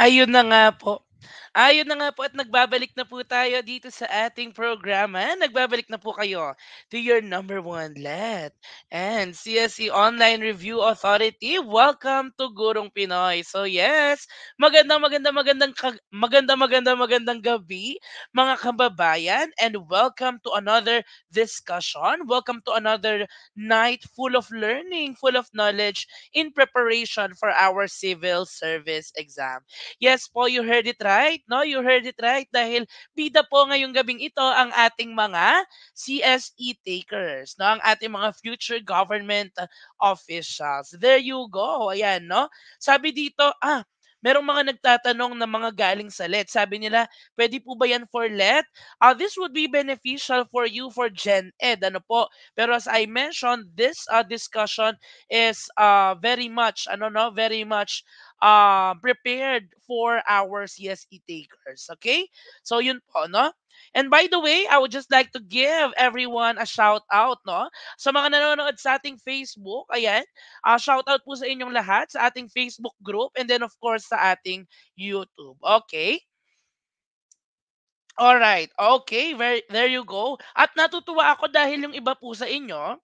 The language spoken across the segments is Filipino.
Ayun na nga po. Ayun na nga po at nagbabalik na po tayo dito sa ating programa. Nagbabalik na po kayo to your number one let and CSE Online Review Authority. Welcome to Gurong Pinoy. So yes, magandang magandang magandang magandang magandang magandang gabi mga kababayan and welcome to another discussion. Welcome to another night full of learning, full of knowledge in preparation for our civil service exam. Yes po, you heard it right right, no? You heard it right dahil bida po ngayong gabing ito ang ating mga CSE takers, no? Ang ating mga future government officials. There you go. Ayan, no? Sabi dito, ah, merong mga nagtatanong na mga galing sa LET. Sabi nila, pwede po ba yan for LET? Uh, this would be beneficial for you for Gen Ed. Ano po? Pero as I mentioned, this uh, discussion is uh, very much, ano no, very much uh, prepared for our CSE takers. Okay? So yun po, no? And by the way, I would just like to give everyone a shout out, no? Sa mga nanonood sa ating Facebook, ayan, uh, shout out po sa inyong lahat sa ating Facebook group and then of course sa ating YouTube. Okay? All right. Okay, very, there you go. At natutuwa ako dahil yung iba po sa inyo,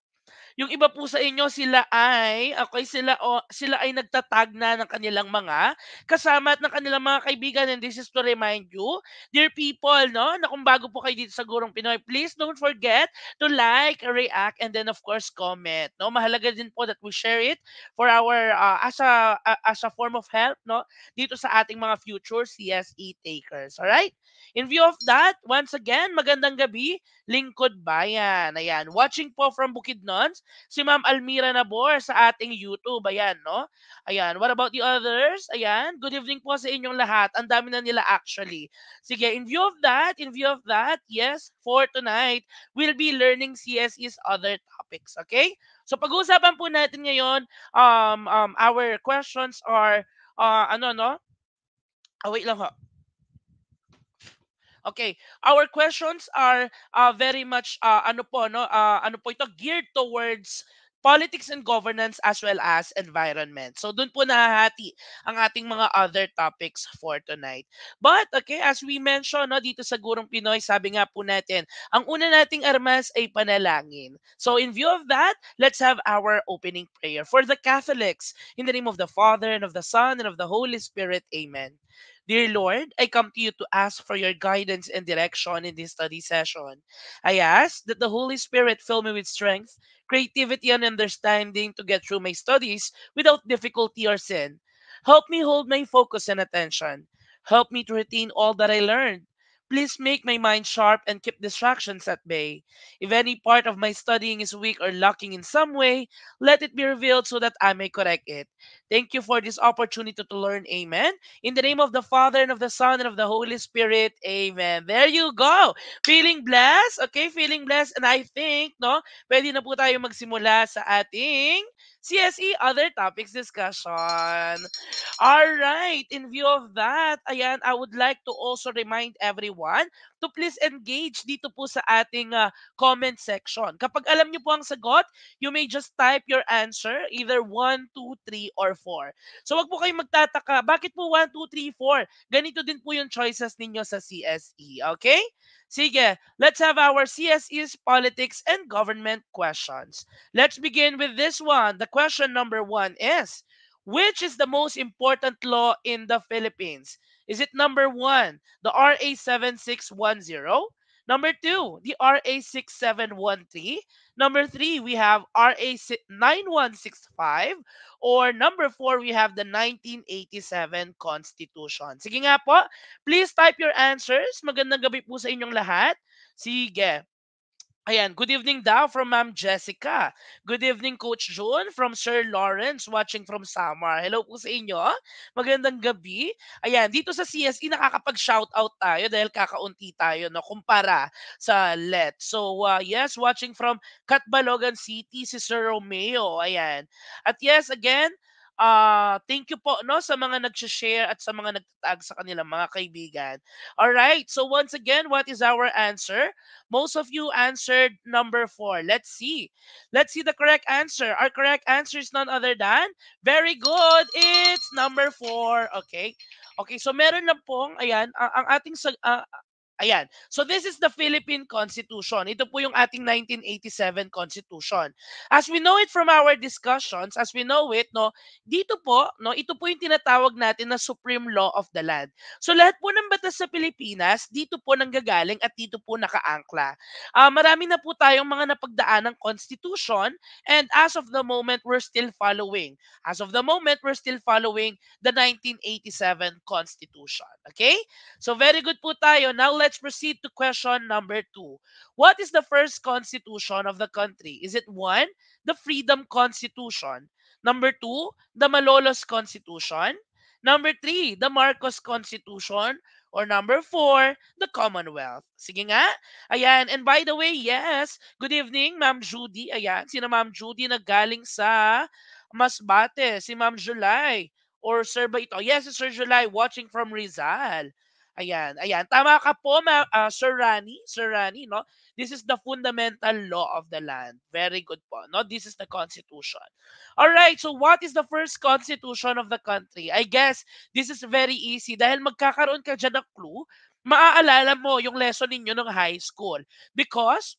yung iba po sa inyo, sila ay, okay, sila, o, sila ay nagtatag na ng kanilang mga kasama at ng kanilang mga kaibigan. And this is to remind you, dear people, no, na kung bago po kayo dito sa Gurong Pinoy, please don't forget to like, react, and then of course, comment. No? Mahalaga din po that we share it for our, uh, as, a, uh, as a form of help, no, dito sa ating mga future CSE takers. Alright? In view of that, once again, magandang gabi, Lingkod Bayan. Ayan, watching po from Bukidnon, si Ma'am Almira Nabor sa ating YouTube. Ayan, no? Ayan. What about the others? Ayan. Good evening po sa inyong lahat. Ang dami na nila actually. Sige, in view of that, in view of that, yes, for tonight, we'll be learning CSE's other topics. Okay? So pag-uusapan po natin ngayon, um, um, our questions are, uh, ano, no? Oh, wait lang ho. Okay, our questions are uh, very much uh, ano po no uh, ano po ito geared towards politics and governance as well as environment. So doon po nahahati ang ating mga other topics for tonight. But okay, as we mentioned no, dito sa Gurong Pinoy, sabi nga po natin, ang una nating armas ay panalangin. So in view of that, let's have our opening prayer for the Catholics in the name of the Father and of the Son and of the Holy Spirit. Amen. Dear Lord, I come to you to ask for your guidance and direction in this study session. I ask that the Holy Spirit fill me with strength, creativity, and understanding to get through my studies without difficulty or sin. Help me hold my focus and attention. Help me to retain all that I learned Please make my mind sharp and keep distractions at bay. If any part of my studying is weak or lacking in some way, let it be revealed so that I may correct it. Thank you for this opportunity to learn. Amen. In the name of the Father and of the Son and of the Holy Spirit. Amen. There you go. Feeling blessed? Okay, feeling blessed. And I think, no, pwede na po tayo magsimula sa ating CSE Other Topics discussion. All right, in view of that, ayan, I would like to also remind everyone to please engage dito po sa ating uh, comment section. Kapag alam niyo po ang sagot, you may just type your answer, either 1, 2, 3, or 4. So wag po kayong magtataka, bakit po 1, 2, 3, 4? Ganito din po yung choices ninyo sa CSE, okay? Sige, let's have our CSE's politics and government questions. Let's begin with this one. The question number one is, which is the most important law in the Philippines? Is it number one, the RA7610? Number two, the RA6713. Number three, we have RA9165. Or number four, we have the 1987 Constitution. Sige nga po, please type your answers. Magandang gabi po sa inyong lahat. Sige. Ayan, good evening daw from Ma'am Jessica. Good evening Coach June from Sir Lawrence watching from Samar. Hello po sa inyo. Magandang gabi. Ayan, dito sa CSE nakakapag-shoutout tayo dahil kakaunti tayo no kumpara sa LET. So uh, yes, watching from Catbalogan City si Sir Romeo. Ayan. At yes, again, uh, thank you po no sa mga nag-share at sa mga nagtatag sa kanilang mga kaibigan. All right. So once again, what is our answer? Most of you answered number 4. Let's see. Let's see the correct answer. Our correct answer is none other than very good. It's number 4. Okay. Okay, so meron lang pong ayan ang, ating uh, Ayan. So this is the Philippine Constitution. Ito po yung ating 1987 Constitution. As we know it from our discussions, as we know it, no, dito po, no, ito po yung tinatawag natin na supreme law of the land. So lahat po ng batas sa Pilipinas, dito po nanggagaling at dito po nakaangkla. Uh, marami na po tayong mga napagdaan ng Constitution and as of the moment, we're still following. As of the moment, we're still following the 1987 Constitution. Okay? So very good po tayo. Now let's let's proceed to question number two. What is the first constitution of the country? Is it one, the Freedom Constitution? Number two, the Malolos Constitution? Number three, the Marcos Constitution? Or number four, the Commonwealth. Sige nga. Ayan. And by the way, yes, good evening, Ma'am Judy. Ayan. Sina Ma'am Judy naggaling sa Masbate. Si Ma'am July. Or Sir ba Yes, Sir July watching from Rizal. Ayan, ayan. Tama ka po, ma- uh, Sir Rani, Sir Rani, no? This is the fundamental law of the land. Very good po, no? This is the constitution. All right, so what is the first constitution of the country? I guess this is very easy dahil magkakaroon ka dyan ng clue maaalala mo yung lesson ninyo ng high school. Because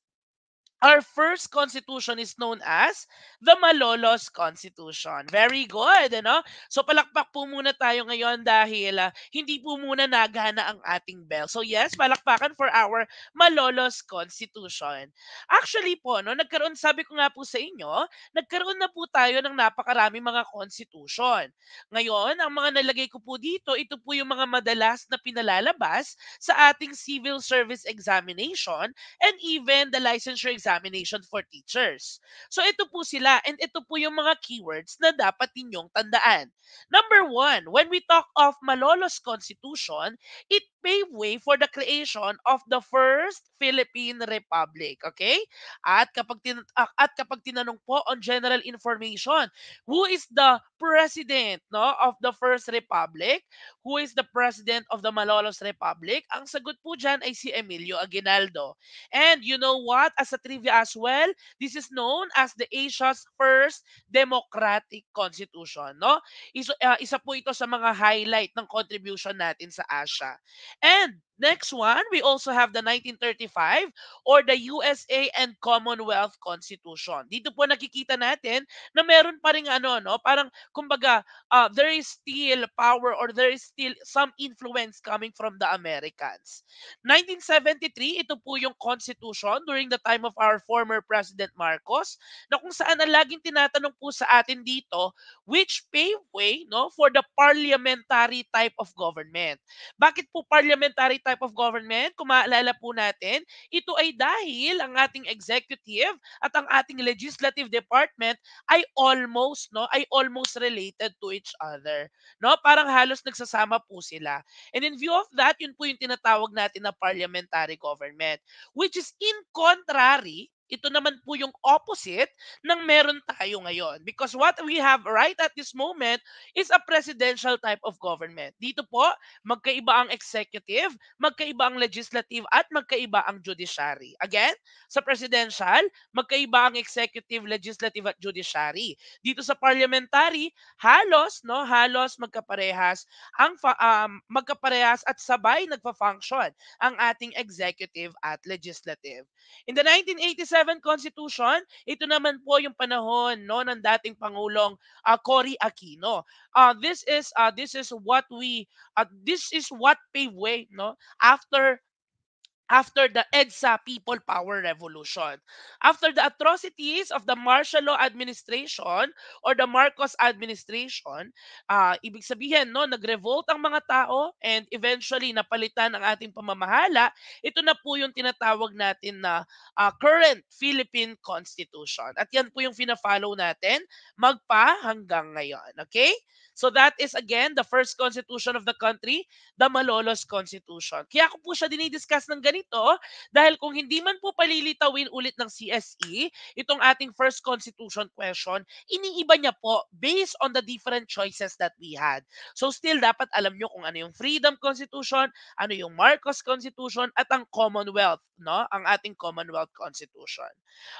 our first constitution is known as the Malolos Constitution. Very good, ano? So palakpak po muna tayo ngayon dahil uh, hindi po muna nagana ang ating bell. So yes, palakpakan for our Malolos Constitution. Actually po, no, nagkaroon, sabi ko nga po sa inyo, nagkaroon na po tayo ng napakarami mga constitution. Ngayon, ang mga nalagay ko po dito, ito po yung mga madalas na pinalalabas sa ating civil service examination and even the licensure examination examination for teachers. So ito po sila and ito po yung mga keywords na dapat ninyong tandaan. Number one, when we talk of Malolos Constitution, it paved way for the creation of the first Philippine Republic. Okay? At kapag, tin- ah, at kapag tinanong po on general information, who is the president no, of the First Republic? Who is the president of the Malolos Republic? Ang sagot po dyan ay si Emilio Aguinaldo. And you know what? As a trivia trivia as well, this is known as the Asia's first democratic constitution. No? Isa, uh, isa po ito sa mga highlight ng contribution natin sa Asia. And Next one, we also have the 1935 or the USA and Commonwealth Constitution. Dito po nakikita natin na meron pa rin ano, no? parang kumbaga uh, there is still power or there is still some influence coming from the Americans. 1973, ito po yung constitution during the time of our former President Marcos na kung saan ang laging tinatanong po sa atin dito which paved way no, for the parliamentary type of government. Bakit po parliamentary type of government, kung maalala po natin, ito ay dahil ang ating executive at ang ating legislative department ay almost no, ay almost related to each other. No, parang halos nagsasama po sila. And in view of that, yun po yung tinatawag natin na parliamentary government, which is in contrary ito naman po yung opposite ng meron tayo ngayon. Because what we have right at this moment is a presidential type of government. Dito po, magkaiba ang executive, magkaiba ang legislative, at magkaiba ang judiciary. Again, sa presidential, magkaiba ang executive, legislative, at judiciary. Dito sa parliamentary, halos, no, halos magkaparehas ang um, magkaparehas at sabay nagfa-function ang ating executive at legislative. In the 1987 2007 Constitution, ito naman po yung panahon no ng dating Pangulong uh, Cory Aquino. Uh, this is uh, this is what we uh, this is what paved way no after after the EDSA People Power Revolution. After the atrocities of the martial law administration or the Marcos administration, uh, ibig sabihin, no, nagrevolt ang mga tao and eventually napalitan ang ating pamamahala, ito na po yung tinatawag natin na uh, current Philippine Constitution. At yan po yung fina-follow natin magpa hanggang ngayon. Okay? So that is again the first constitution of the country, the Malolos Constitution. Kaya ko po siya dinidiscuss ng ganito dahil kung hindi man po palilitawin ulit ng CSE, itong ating first constitution question, iniiba niya po based on the different choices that we had. So still dapat alam nyo kung ano yung Freedom Constitution, ano yung Marcos Constitution at ang Commonwealth, no? Ang ating Commonwealth Constitution.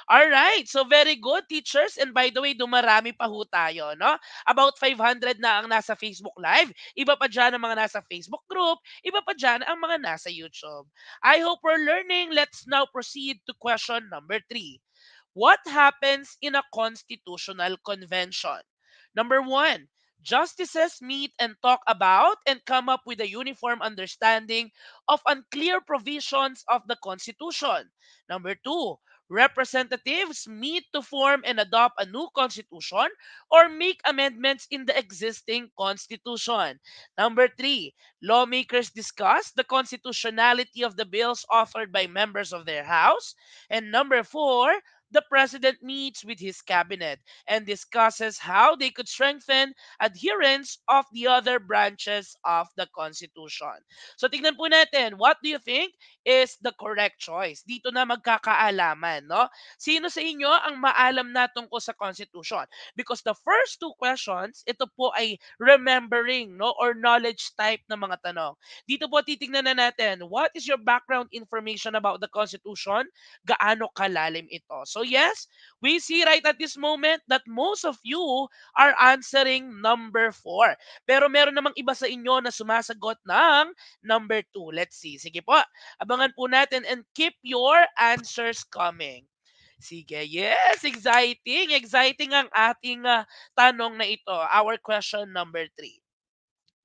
All right, so very good teachers and by the way, dumarami pa ho tayo, no? About 500 na ang nasa Facebook Live, iba pa dyan ang mga nasa Facebook group, iba pa dyan ang mga nasa YouTube. I hope we're learning. Let's now proceed to question number three. What happens in a constitutional convention? Number one, justices meet and talk about and come up with a uniform understanding of unclear provisions of the Constitution. Number two, representatives meet to form and adopt a new constitution or make amendments in the existing constitution. Number three, lawmakers discuss the constitutionality of the bills offered by members of their House. And number four, the president meets with his cabinet and discusses how they could strengthen adherence of the other branches of the Constitution. So tignan po natin, what do you think is the correct choice? Dito na magkakaalaman, no? Sino sa inyo ang maalam na tungkol sa Constitution? Because the first two questions, ito po ay remembering, no? Or knowledge type na mga tanong. Dito po titignan na natin, what is your background information about the Constitution? Gaano kalalim ito? So So yes, we see right at this moment that most of you are answering number 4. Pero meron namang iba sa inyo na sumasagot ng number 2. Let's see. Sige po. Abangan po natin and keep your answers coming. Sige, yes, exciting. Exciting ang ating uh, tanong na ito, our question number 3.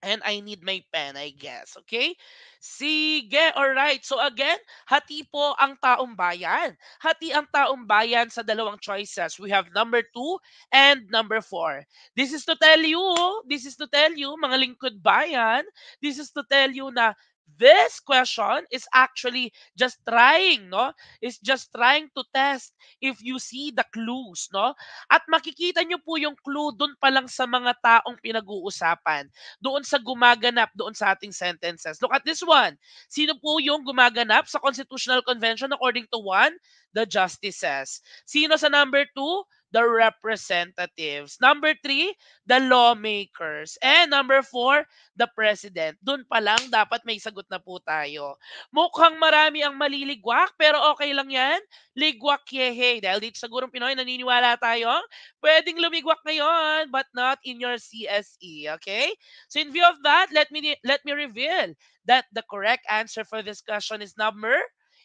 And I need my pen, I guess. Okay? Sige, alright. So again, hati po ang taong bayan. Hati ang taong bayan sa dalawang choices. We have number 2 and number 4. This is to tell you, this is to tell you, mga lingkod bayan, this is to tell you na this question is actually just trying, no? It's just trying to test if you see the clues, no? At makikita nyo po yung clue doon pa lang sa mga taong pinag-uusapan. Doon sa gumaganap, doon sa ating sentences. Look at this one. Sino po yung gumaganap sa Constitutional Convention according to one? The justices. Sino sa number two? the representatives. Number three, the lawmakers. And number four, the president. Doon pa lang dapat may sagot na po tayo. Mukhang marami ang maliligwak pero okay lang yan. Ligwak yehe. Dahil dito sa Gurong Pinoy, naniniwala tayo. Pwedeng lumigwak ngayon but not in your CSE. Okay? So in view of that, let me, let me reveal that the correct answer for this question is number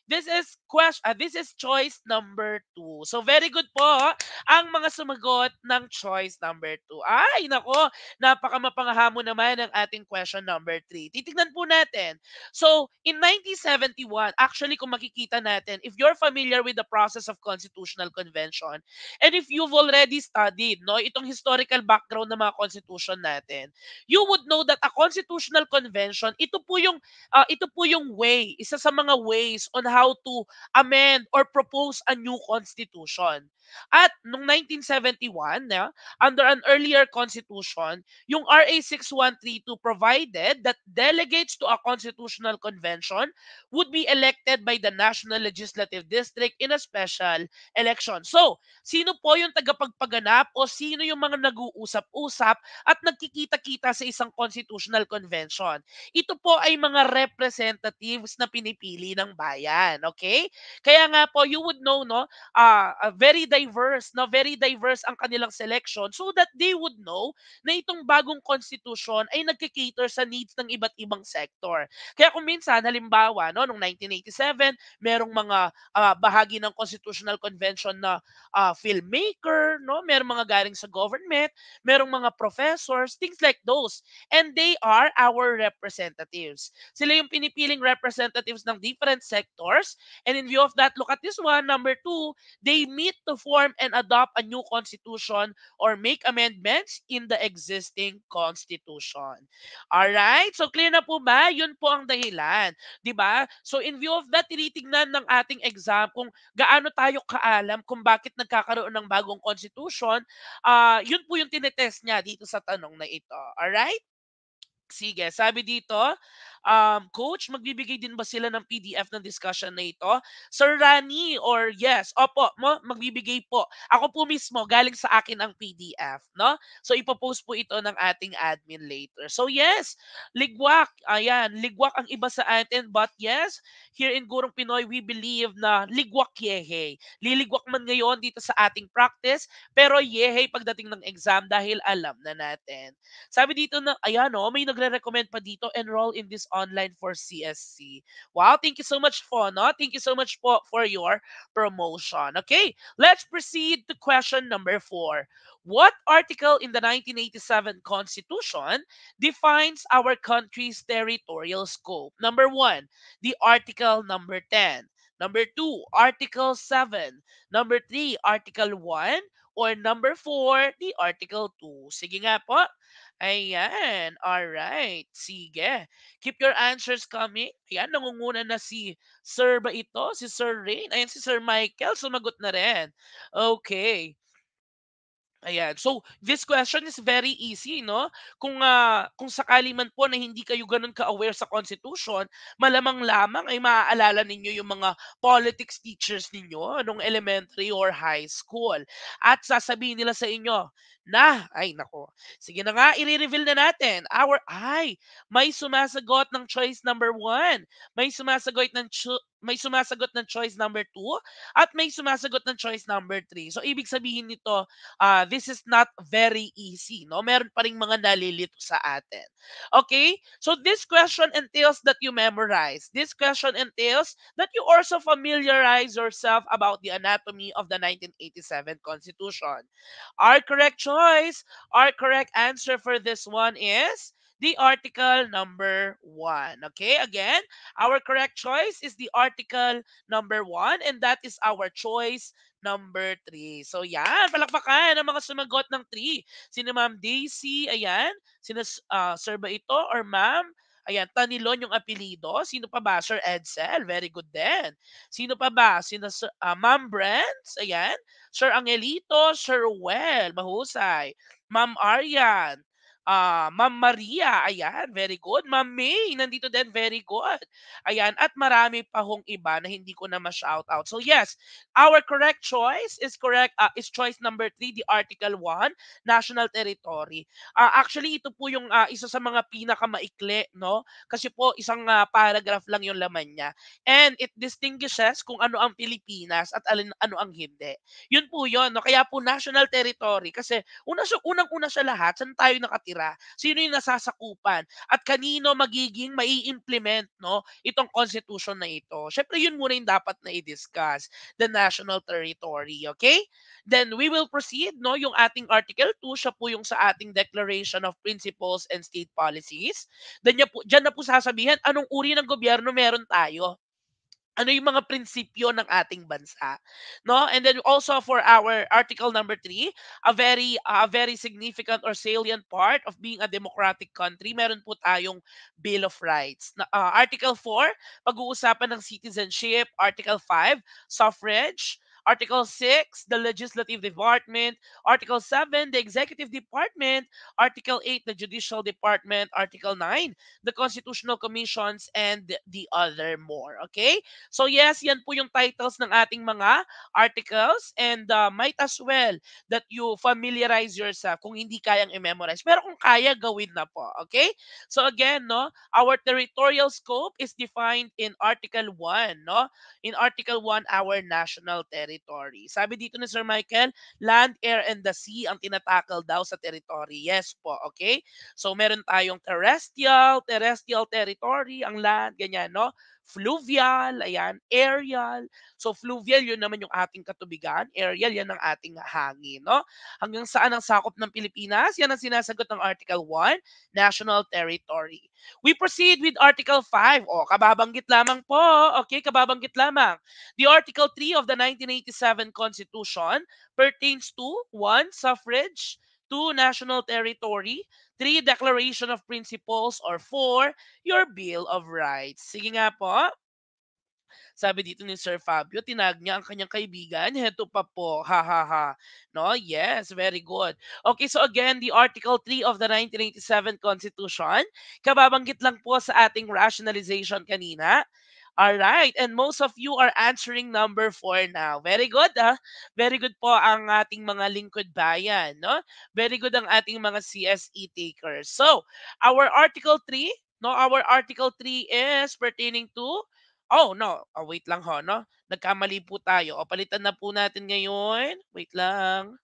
This is question, uh, ah, this is choice number 2. So very good po ah, ang mga sumagot ng choice number 2. Ay, nako, napakamapanghamo naman ang ating question number 3. Titignan po natin. So in 1971, actually kung makikita natin, if you're familiar with the process of constitutional convention and if you've already studied, no, itong historical background ng mga constitution natin, you would know that a constitutional convention, ito po yung uh, ito po yung way, isa sa mga ways on how how to amend or propose a new constitution. At noong 1971, yeah, under an earlier constitution, yung RA 6132 provided that delegates to a constitutional convention would be elected by the National Legislative District in a special election. So, sino po yung tagapagpaganap o sino yung mga nag-uusap-usap at nagkikita-kita sa isang constitutional convention? Ito po ay mga representatives na pinipili ng bayan yan. Okay? Kaya nga po, you would know, no, uh, very diverse, no, very diverse ang kanilang selection so that they would know na itong bagong constitution ay nagkikater sa needs ng iba't ibang sector. Kaya kung minsan, halimbawa, no, noong 1987, merong mga uh, bahagi ng Constitutional Convention na uh, filmmaker, no, merong mga galing sa government, merong mga professors, things like those. And they are our representatives. Sila yung pinipiling representatives ng different sector course. And in view of that, look at this one. Number two, they meet to form and adopt a new constitution or make amendments in the existing constitution. All right, So clear na po ba? Yun po ang dahilan. ba? Diba? So in view of that, tinitingnan ng ating exam kung gaano tayo kaalam kung bakit nagkakaroon ng bagong constitution. Uh, yun po yung tinetest niya dito sa tanong na ito. All right? Sige, sabi dito, um, Coach, magbibigay din ba sila ng PDF ng discussion na ito? Sir Rani, or yes, opo, mo, magbibigay po. Ako po mismo, galing sa akin ang PDF, no? So, ipopost po ito ng ating admin later. So, yes, ligwak, ayan, ligwak ang iba sa atin, but yes, here in Gurong Pinoy, we believe na ligwak yehe. Liligwak man ngayon dito sa ating practice, pero yehe pagdating ng exam dahil alam na natin. Sabi dito na, ayan o, oh, may nagre-recommend pa dito, enroll in this online for CSC. Wow, thank you so much po, no? Thank you so much po for your promotion. Okay, let's proceed to question number four. What article in the 1987 Constitution defines our country's territorial scope? Number one, the article number 10. Number two, Article 7. Number three, Article 1. Or number four, the Article 2. Sige nga po. Ayan. Alright. Sige. Keep your answers coming. Ayan, nangunguna na si Sir ba ito? Si Sir Rain? Ayan, si Sir Michael. Sumagot na rin. Okay. Ayan. So, this question is very easy, no? Kung uh, kung sakali man po na hindi kayo ganun ka-aware sa Constitution, malamang lamang ay eh, maaalala ninyo yung mga politics teachers ninyo nung elementary or high school. At sasabihin nila sa inyo na, ay nako, sige na nga, i-reveal na natin. Our, ay, may sumasagot ng choice number one. May sumasagot ng cho- may sumasagot ng choice number 2 at may sumasagot ng choice number 3. So ibig sabihin nito, uh, this is not very easy, no? Meron pa ring mga nalilito sa atin. Okay? So this question entails that you memorize. This question entails that you also familiarize yourself about the anatomy of the 1987 Constitution. Our correct choice, our correct answer for this one is the article number 1. Okay, again, our correct choice is the article number 1 and that is our choice number 3. So yan, palakpakan ang mga sumagot ng 3. Sino Ma'am Daisy, ayan, sino uh, Sir ba ito or Ma'am? Ayan, Tanilon yung apelido. Sino pa ba? Sir Edsel. Very good din. Sino pa ba? Sino, uh, Ma'am Brents. Ayan. Sir Angelito. Sir Well. Mahusay. Ma'am Aryan. Uh, Ma'am Maria, ayan, very good. Ma'am May, nandito din, very good. Ayan, at marami pa hong iba na hindi ko na ma-shout out. So yes, our correct choice is correct uh, is choice number 3, the Article 1, National Territory. Uh, actually, ito po yung uh, isa sa mga pinakamaikli, no? Kasi po, isang uh, paragraph lang yung laman niya. And it distinguishes kung ano ang Pilipinas at alin, ano ang hindi. Yun po yun, no? Kaya po, National Territory. Kasi una, unang-una sa lahat, saan tayo nakatira? natitira? Sino yung nasasakupan? At kanino magiging mai-implement no, itong constitution na ito? Siyempre, yun muna yung dapat na i-discuss, the national territory, okay? Then we will proceed, no, yung ating Article 2, siya po yung sa ating Declaration of Principles and State Policies. Then, po, dyan na po sasabihin, anong uri ng gobyerno meron tayo? ano yung mga prinsipyo ng ating bansa no and then also for our article number 3 a very a uh, very significant or salient part of being a democratic country meron po tayong bill of rights uh, article 4 pag-uusapan ng citizenship article 5 suffrage Article 6, the Legislative Department. Article 7, the Executive Department. Article 8, the Judicial Department. Article 9, the Constitutional Commissions and the other more. Okay? So yes, yan po yung titles ng ating mga articles and uh, might as well that you familiarize yourself kung hindi kayang i-memorize. Pero kung kaya, gawin na po. Okay? So again, no, our territorial scope is defined in Article 1, no? In Article 1, our national territory territory. Sabi dito ni Sir Michael, land, air, and the sea ang tinatakal daw sa territory. Yes po, okay? So meron tayong terrestrial, terrestrial territory, ang land, ganyan, no? fluvial, ayan, aerial. So fluvial yun naman yung ating katubigan, aerial yan ang ating hangin, no? Hanggang saan ang sakop ng Pilipinas? Yan ang sinasagot ng Article 1, National Territory. We proceed with Article 5. O, kababanggit lamang po. Okay, kababanggit lamang. The Article 3 of the 1987 Constitution pertains to 1. Suffrage two national territory, three declaration of principles, or four, your Bill of Rights. Sige nga po. Sabi dito ni Sir Fabio, tinag niya ang kanyang kaibigan. Heto pa po. Ha ha ha. No? Yes, very good. Okay, so again, the Article 3 of the 1987 Constitution, kababanggit lang po sa ating rationalization kanina. All right, and most of you are answering number 4 now. Very good, ah. Very good po ang ating mga lingkod bayan, no? Very good ang ating mga CSE takers. So, our Article 3, no? Our Article 3 is pertaining to Oh, no. Oh, wait lang ho, no? Nagkamali po tayo. O, palitan na po natin ngayon. Wait lang.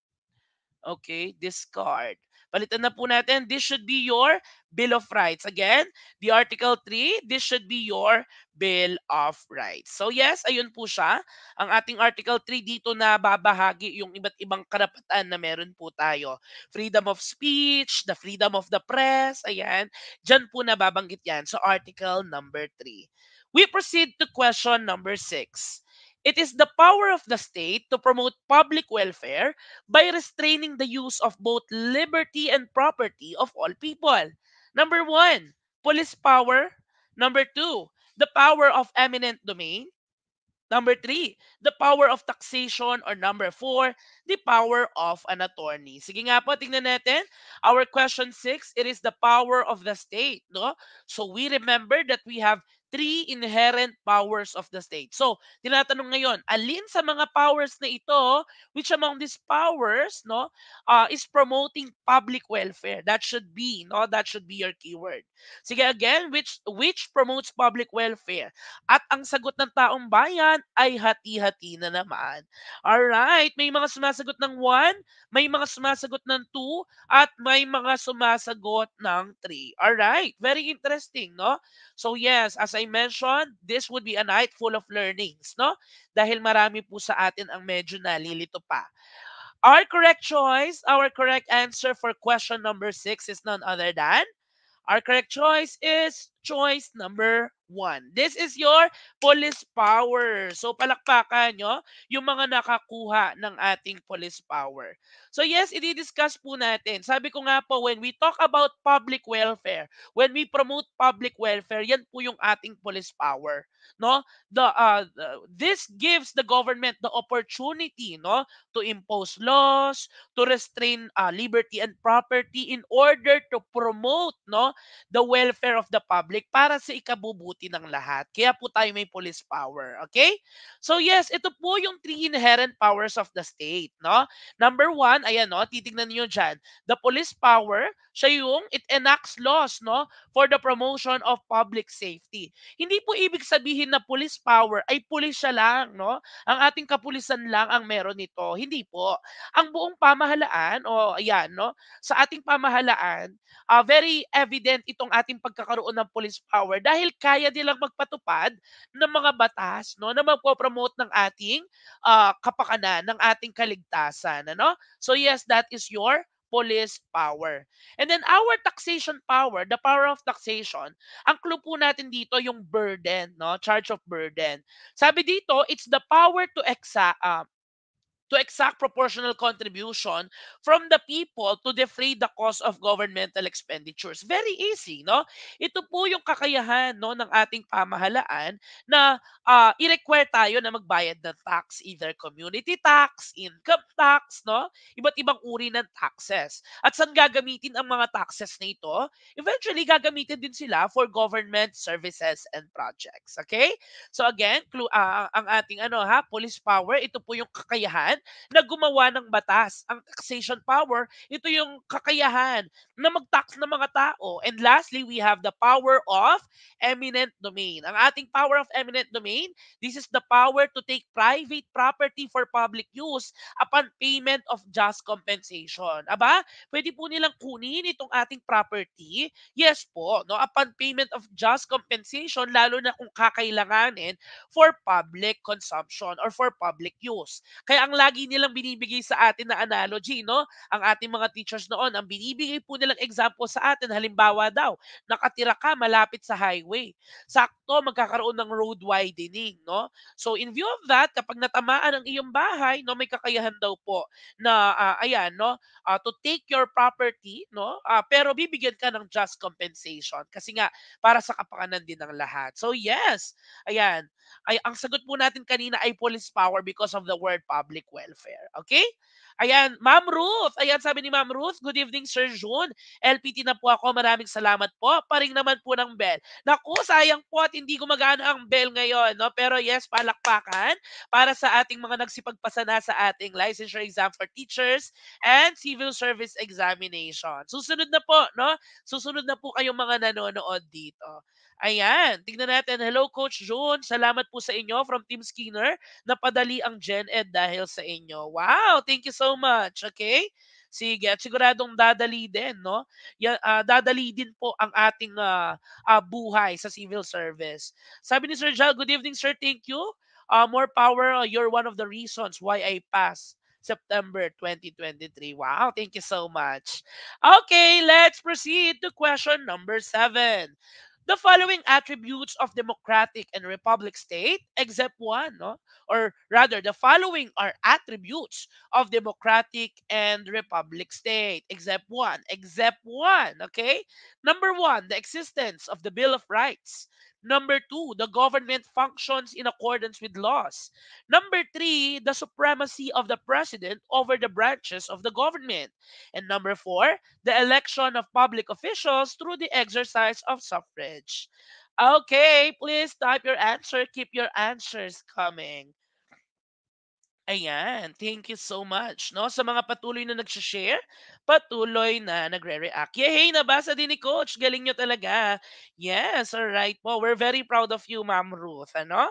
Okay, discard. Palitan na po natin. This should be your Bill of Rights. Again, the Article 3, this should be your Bill of Rights. So yes, ayun po siya. Ang ating Article 3 dito na babahagi yung iba't ibang karapatan na meron po tayo. Freedom of speech, the freedom of the press, ayan. Diyan po nababanggit yan so Article number 3. We proceed to question number 6. It is the power of the state to promote public welfare by restraining the use of both liberty and property of all people. Number one, police power. Number two, the power of eminent domain. Number three, the power of taxation. Or number four, the power of an attorney. Sige nga po, tingnan natin. Our question six, it is the power of the state. No? So we remember that we have three inherent powers of the state. So, tinatanong ngayon, alin sa mga powers na ito, which among these powers, no, uh, is promoting public welfare. That should be, no, that should be your keyword. Sige, again, which which promotes public welfare? At ang sagot ng taong bayan ay hati-hati na naman. All right, may mga sumasagot ng 1, may mga sumasagot ng 2, at may mga sumasagot ng 3. All right, very interesting, no? So yes, as I I mentioned, this would be a night full of learnings, no? Dahil marami po sa atin ang medyo nalilito pa. Our correct choice, our correct answer for question number six is none other than, our correct choice is choice number one. This is your police power. So palakpakan nyo yung mga nakakuha ng ating police power. So yes, i-discuss po natin. Sabi ko nga po, when we talk about public welfare, when we promote public welfare, yan po yung ating police power. No? The, uh, the this gives the government the opportunity no to impose laws, to restrain uh, liberty and property in order to promote no the welfare of the public para sa ikabubuti safety ng lahat. Kaya po tayo may police power, okay? So yes, ito po yung three inherent powers of the state, no? Number one, ayan no, titignan niyo diyan, the police power, siya yung it enacts laws, no, for the promotion of public safety. Hindi po ibig sabihin na police power ay pulis siya lang, no? Ang ating kapulisan lang ang meron nito. Hindi po. Ang buong pamahalaan o oh, ayan, no, sa ating pamahalaan, uh, very evident itong ating pagkakaroon ng police power dahil kaya kaya nilang magpatupad ng mga batas no, na magpo-promote ng ating uh, kapakanan, ng ating kaligtasan. Ano? So yes, that is your police power. And then our taxation power, the power of taxation, ang clue po natin dito yung burden, no? Charge of burden. Sabi dito, it's the power to exa uh, to exact proportional contribution from the people to defray the cost of governmental expenditures. Very easy, no? Ito po yung kakayahan no ng ating pamahalaan na uh, i-require tayo na magbayad ng tax, either community tax, income tax, no? Iba't ibang uri ng taxes. At saan gagamitin ang mga taxes na ito? Eventually, gagamitin din sila for government services and projects. Okay? So again, clue, uh, ang ating ano ha, police power, ito po yung kakayahan pamahalaan na gumawa ng batas. Ang taxation power, ito yung kakayahan na mag-tax ng mga tao. And lastly, we have the power of eminent domain. Ang ating power of eminent domain, this is the power to take private property for public use upon payment of just compensation. Aba, pwede po nilang kunin itong ating property. Yes po, no, upon payment of just compensation, lalo na kung kakailanganin for public consumption or for public use. Kaya ang lagi nilang binibigay sa atin na analogy, no? Ang ating mga teachers noon, ang binibigay po nilang example sa atin, halimbawa daw, nakatira ka malapit sa highway. Sakto, magkakaroon ng road widening, no? So in view of that, kapag natamaan ang iyong bahay, no, may kakayahan daw po na, uh, ayan, no, uh, to take your property, no? Uh, pero bibigyan ka ng just compensation kasi nga, para sa kapakanan din ng lahat. So yes, ayan, ay, ang sagot po natin kanina ay police power because of the word public welfare. Okay? Ayan, Ma'am Ruth. Ayan, sabi ni Ma'am Ruth, good evening, Sir June. LPT na po ako. Maraming salamat po. Paring naman po ng bell. Naku, sayang po at hindi gumagana ang bell ngayon. No? Pero yes, palakpakan para sa ating mga nagsipagpasana sa ating licensure exam for teachers and civil service examination. Susunod na po, no? Susunod na po kayong mga nanonood dito. Ayan, tignan natin. Hello Coach June, salamat po sa inyo from Team Skinner. Napadali ang Gen Ed dahil sa inyo. Wow, thank you so much. Okay? Sige, at siguradong dadali din, no? Ya, uh, dadali din po ang ating uh, uh, buhay sa civil service. Sabi ni Sir Jal, good evening sir, thank you. Uh, more power, you're one of the reasons why I passed. September 2023. Wow, thank you so much. Okay, let's proceed to question number seven. the following attributes of democratic and republic state, except one, no? or rather, the following are attributes of democratic and republic state, except one, except one, okay? Number one, the existence of the Bill of Rights. Number two, the government functions in accordance with laws. Number three, the supremacy of the president over the branches of the government. And number four, the election of public officials through the exercise of suffrage. Okay, please type your answer. Keep your answers coming. Ayan, thank you so much. No, sa mga patuloy na nagsha-share, patuloy na nagre-react. Yay, nabasa din ni Coach. Galing nyo talaga. Yes, all right po. We're very proud of you, Ma'am Ruth. Ano?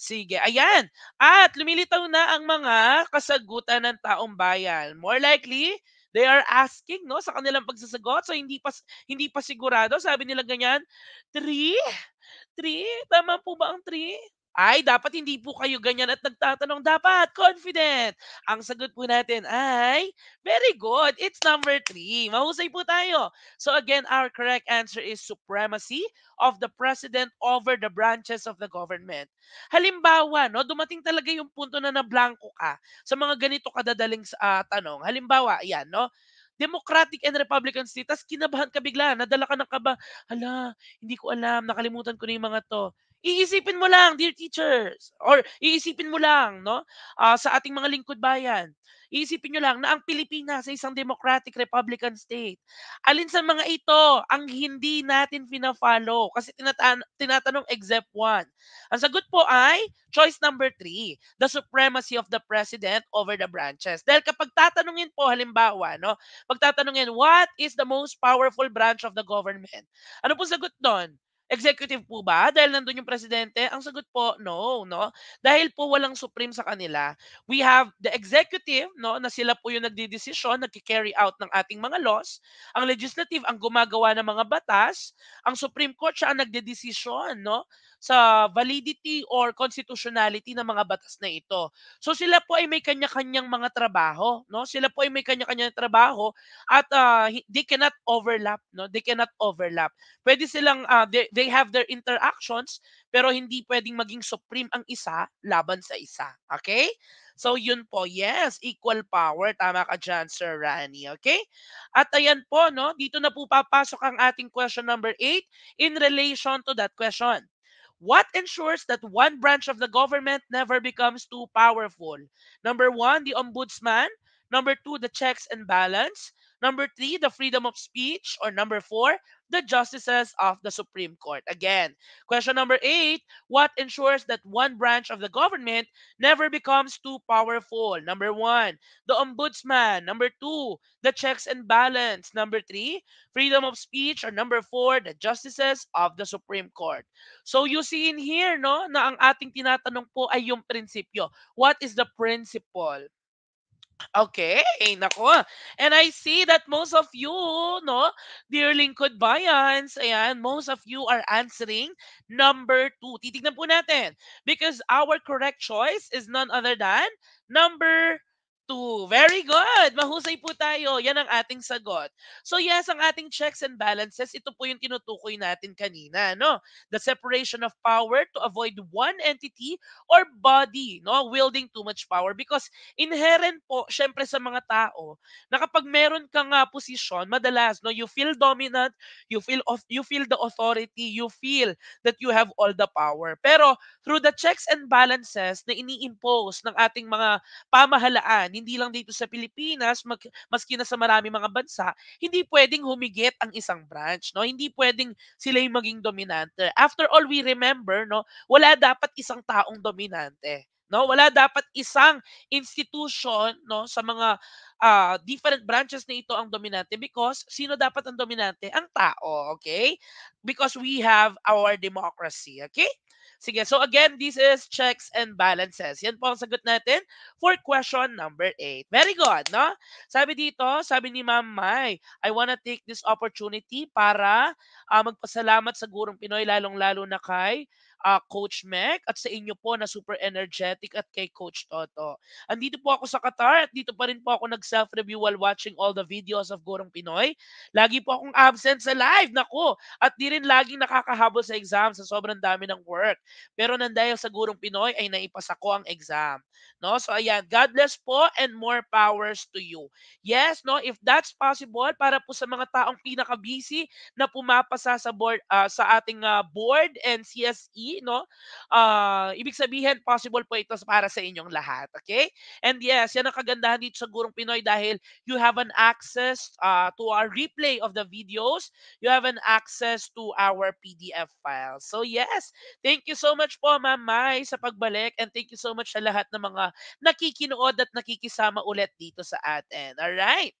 Sige, ayan. At lumilitaw na ang mga kasagutan ng taong bayan. More likely, they are asking no sa kanilang pagsasagot. So hindi pa hindi pa sigurado. Sabi nila ganyan, 3 3 tama po ba ang 3? ay dapat hindi po kayo ganyan at nagtatanong dapat confident. Ang sagot po natin ay very good. It's number three. Mahusay po tayo. So again, our correct answer is supremacy of the president over the branches of the government. Halimbawa, no, dumating talaga yung punto na nablangko ka sa mga ganito kadadaling uh, tanong. Halimbawa, ayan, no, Democratic and Republican state. Tapos kinabahan ka bigla, nadala ka ng kaba. Hala, hindi ko alam, nakalimutan ko na yung mga to. Iisipin mo lang, dear teachers, or iisipin mo lang, no? Uh, sa ating mga lingkod bayan, iisipin nyo lang na ang Pilipinas ay isang democratic republican state. Alin sa mga ito ang hindi natin pinafollow? Kasi tinatan- tinatanong except one. Ang sagot po ay choice number 3, the supremacy of the president over the branches. Dahil kapag tatanungin po, halimbawa, no? Pag what is the most powerful branch of the government? Ano po sagot doon? executive po ba dahil nandoon yung presidente? Ang sagot po, no, no. Dahil po walang supreme sa kanila. We have the executive, no, na sila po yung nagdidesisyon, nagki-carry out ng ating mga laws. Ang legislative ang gumagawa ng mga batas, ang Supreme Court siya ang nagdedesisyon, no? sa validity or constitutionality ng mga batas na ito. So sila po ay may kanya-kanyang mga trabaho, no? Sila po ay may kanya-kanyang trabaho at uh, they cannot overlap, no? They cannot overlap. Pwede silang uh, they, they have their interactions pero hindi pwedeng maging supreme ang isa laban sa isa. Okay? So yun po, yes, equal power. Tama ka dyan, Sir Rani. Okay? At ayan po, no, dito na po papasok ang ating question number 8 in relation to that question. What ensures that one branch of the government never becomes too powerful? Number one, the ombudsman. Number two, the checks and balance. Number three, the freedom of speech. Or number four, the justices of the Supreme Court. Again, question number eight, what ensures that one branch of the government never becomes too powerful? Number one, the ombudsman. Number two, the checks and balance. Number three, freedom of speech. Or number four, the justices of the Supreme Court. So you see in here, no, na ang ating tinatanong po ay yung prinsipyo. What is the principle? Okay, nako. And I see that most of you, no, dear Lingkod Bayans, ayan, most of you are answering number 2. Titignan po natin because our correct choice is none other than number two. Very good! Mahusay po tayo. Yan ang ating sagot. So yes, ang ating checks and balances, ito po yung tinutukoy natin kanina. No? The separation of power to avoid one entity or body no wielding too much power because inherent po syempre sa mga tao na kapag meron kang uh, posisyon madalas no you feel dominant you feel of you feel the authority you feel that you have all the power pero through the checks and balances na iniimpose ng ating mga pamahalaan hindi lang dito sa Pilipinas, mag, maski na sa marami mga bansa, hindi pwedeng humigit ang isang branch, no? Hindi pwedeng sila yung maging dominante. After all, we remember, no, wala dapat isang taong dominante no wala dapat isang institution no sa mga uh, different branches na ito ang dominante because sino dapat ang dominante ang tao okay because we have our democracy okay Sige, so again, this is checks and balances. Yan po ang sagot natin for question number 8. Very good, no? Sabi dito, sabi ni Ma'am Mai, I wanna take this opportunity para uh, magpasalamat sa gurong Pinoy, lalong-lalo na kay uh, Coach Mac at sa inyo po na super energetic at kay Coach Toto. Andito po ako sa Qatar at dito pa rin po ako nag-self-review while watching all the videos of Gurong Pinoy. Lagi po akong absent sa live, nako! At di rin laging nakakahabol sa exam sa sobrang dami ng work. Pero nandayo sa Gurong Pinoy ay naipasa ko ang exam. No? So ayan, God bless po and more powers to you. Yes, no, if that's possible para po sa mga taong pinaka-busy na pumapasa sa board uh, sa ating uh, board and CSE no? Uh, ibig sabihin, possible po ito para sa inyong lahat, okay? And yes, yan ang kagandahan dito sa Gurong Pinoy dahil you have an access uh, to our replay of the videos, you have an access to our PDF files. So yes, thank you so much po, Ma'am Mai, sa pagbalik and thank you so much sa lahat ng mga nakikinood at nakikisama ulit dito sa atin. Alright?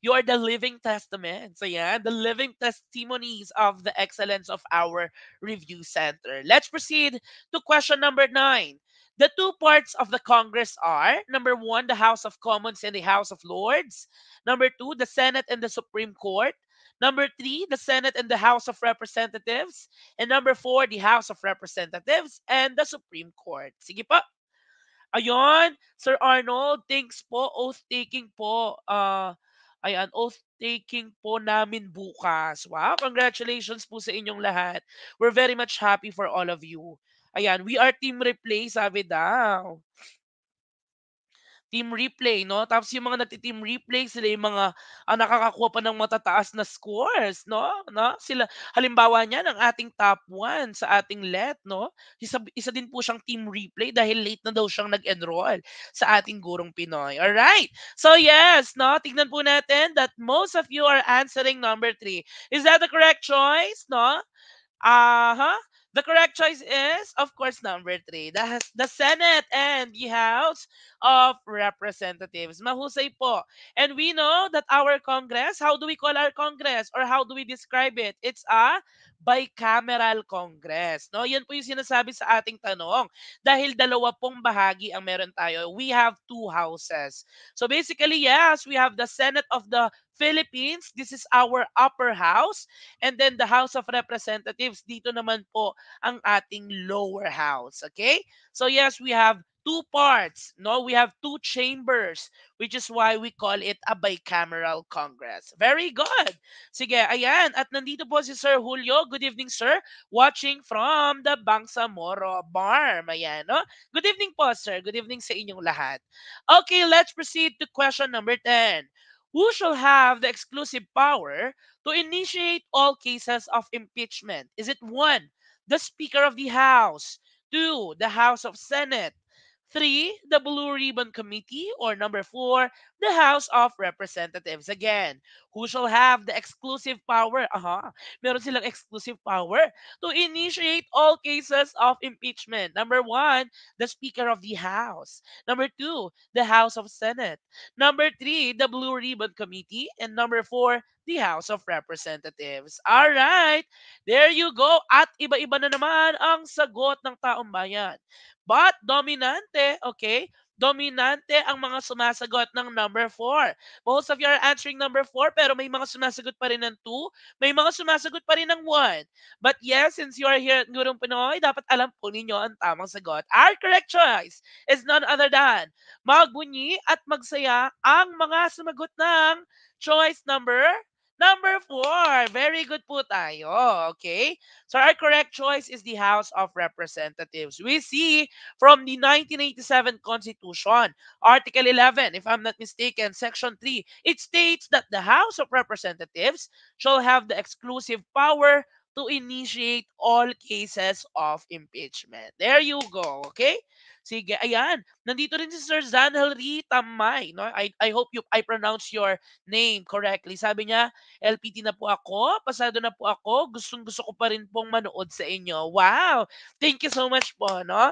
You are the living testaments, ayan, the living testimonies of the excellence of our review center. Let's proceed to question number nine. The two parts of the Congress are number one, the House of Commons and the House of Lords, number two, the Senate and the Supreme Court, number three, the Senate and the House of Representatives, and number four, the House of Representatives and the Supreme Court. Sige po. Ayon, Sir Arnold, thanks po, oath-taking po. Uh, ay an oath taking po namin bukas. Wow, congratulations po sa inyong lahat. We're very much happy for all of you. Ayan, we are Team Replay, sabi daw team replay, no? Tapos yung mga nagti-team replay, sila yung mga ah, nakakakuha pa ng matataas na scores, no? no? Sila, halimbawa niyan, ang ating top 1 sa ating let, no? Isa, isa din po siyang team replay dahil late na daw siyang nag-enroll sa ating gurong Pinoy. All right. So yes, no? Tignan po natin that most of you are answering number 3. Is that the correct choice, no? Aha. Uh-huh. The correct choice is, of course, number three. The, the Senate and the House of Representatives. Mahusay po. And we know that our Congress, how do we call our Congress or how do we describe it? It's a bicameral Congress. No? Yan po yung sinasabi sa ating tanong. Dahil dalawa pong bahagi ang meron tayo. We have two houses. So basically, yes, we have the Senate of the Philippines, this is our upper house. And then the House of Representatives, dito naman po ang ating lower house. Okay? So yes, we have two parts. No, we have two chambers, which is why we call it a bicameral Congress. Very good. Sige, ayan. At nandito po si Sir Julio. Good evening, sir. Watching from the Bangsamoro Barm. Ayan, no? Good evening po, sir. Good evening sa inyong lahat. Okay, let's proceed to question number 10 who shall have the exclusive power to initiate all cases of impeachment? Is it one, the Speaker of the House, two, the House of Senate, three, the Blue Ribbon Committee, or number four, the House of Representatives again, who shall have the exclusive power, aha, meron silang exclusive power to initiate all cases of impeachment. Number one, the Speaker of the House. Number two, the House of Senate. Number three, the Blue Ribbon Committee. And number four, the House of Representatives. All right, there you go. At iba-iba na naman ang sagot ng taong bayan. But dominante, okay, dominante ang mga sumasagot ng number 4. Most of you are answering number 4 pero may mga sumasagot pa rin ng 2, may mga sumasagot pa rin ng 1. But yes, since you are here at Gurong Pinoy, dapat alam po ninyo ang tamang sagot. Our correct choice is none other than magbunyi at magsaya ang mga sumagot ng choice number Number four, very good po tayo. Okay? So our correct choice is the House of Representatives. We see from the 1987 Constitution, Article 11, if I'm not mistaken, Section 3, it states that the House of Representatives shall have the exclusive power to initiate all cases of impeachment. There you go, okay? Sige, ayan. Nandito rin si Sir Zanel Ritamay. No? I, I hope you, I pronounce your name correctly. Sabi niya, LPT na po ako, pasado na po ako, gustong gusto ko pa rin pong manood sa inyo. Wow! Thank you so much po, no?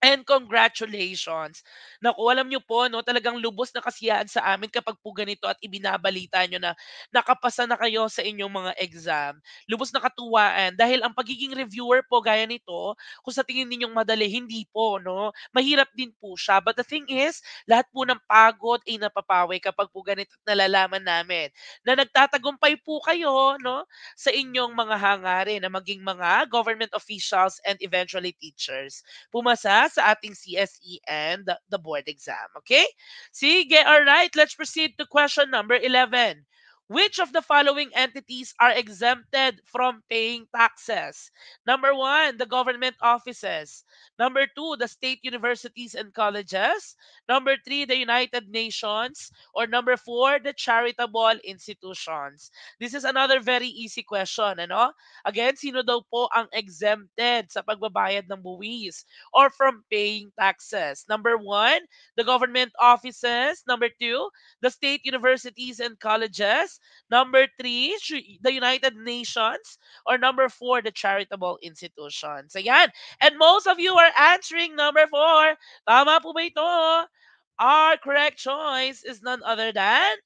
And congratulations. Naku, alam nyo po, no, talagang lubos na kasiyahan sa amin kapag po ganito at ibinabalita nyo na nakapasa na kayo sa inyong mga exam. Lubos na katuwaan dahil ang pagiging reviewer po gaya nito, kung sa tingin ninyong madali, hindi po. No? Mahirap din po siya. But the thing is, lahat po ng pagod ay napapawi kapag po ganito at nalalaman namin na nagtatagumpay po kayo no, sa inyong mga hangarin na maging mga government officials and eventually teachers. Pumasa sa ating CSE and the board exam. Okay? Sige, all right. Let's proceed to question number 11. Which of the following entities are exempted from paying taxes? Number one, the government offices. Number two, the state universities and colleges. Number three, the United Nations. Or number four, the charitable institutions. This is another very easy question. Ano? Again, sino daw po ang exempted sa pagbabayad ng buwis or from paying taxes? Number one, the government offices. Number two, the state universities and colleges. Number three, the United Nations. Or number four, the charitable institutions. Ayan. And most of you are answering number four. Tama po ba ito? Our correct choice is none other than